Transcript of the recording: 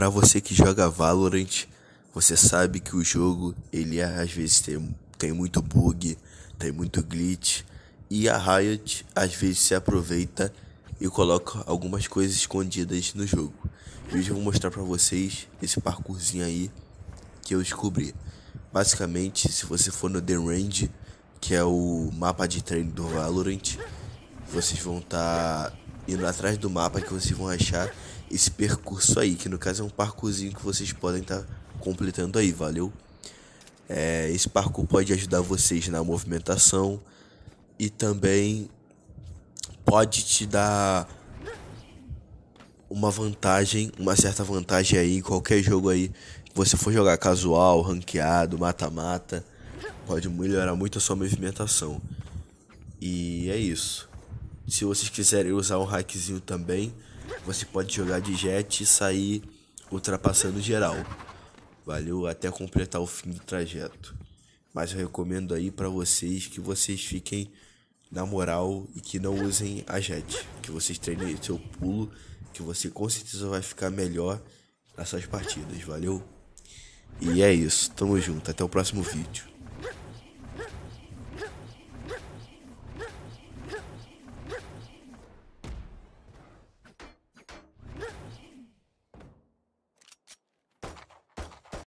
Para você que joga Valorant, você sabe que o jogo ele é, às vezes tem, tem muito bug, tem muito glitch e a Riot às vezes se aproveita e coloca algumas coisas escondidas no jogo. hoje eu vou mostrar para vocês esse parkourzinho aí que eu descobri. Basicamente, se você for no The Range, que é o mapa de treino do Valorant, vocês vão estar tá indo atrás do mapa que vocês vão achar esse percurso aí, que no caso é um parcozinho que vocês podem estar tá completando aí, valeu? É, esse parkour pode ajudar vocês na movimentação e também pode te dar uma vantagem, uma certa vantagem aí em qualquer jogo aí você for jogar casual, ranqueado, mata-mata, pode melhorar muito a sua movimentação. E é isso. Se vocês quiserem usar um hackzinho também, você pode jogar de jet e sair ultrapassando geral. Valeu até completar o fim do trajeto. Mas eu recomendo aí para vocês que vocês fiquem na moral e que não usem a jet. Que vocês treinem seu pulo, que você com certeza vai ficar melhor nas suas partidas. Valeu? E é isso, tamo junto, até o próximo vídeo.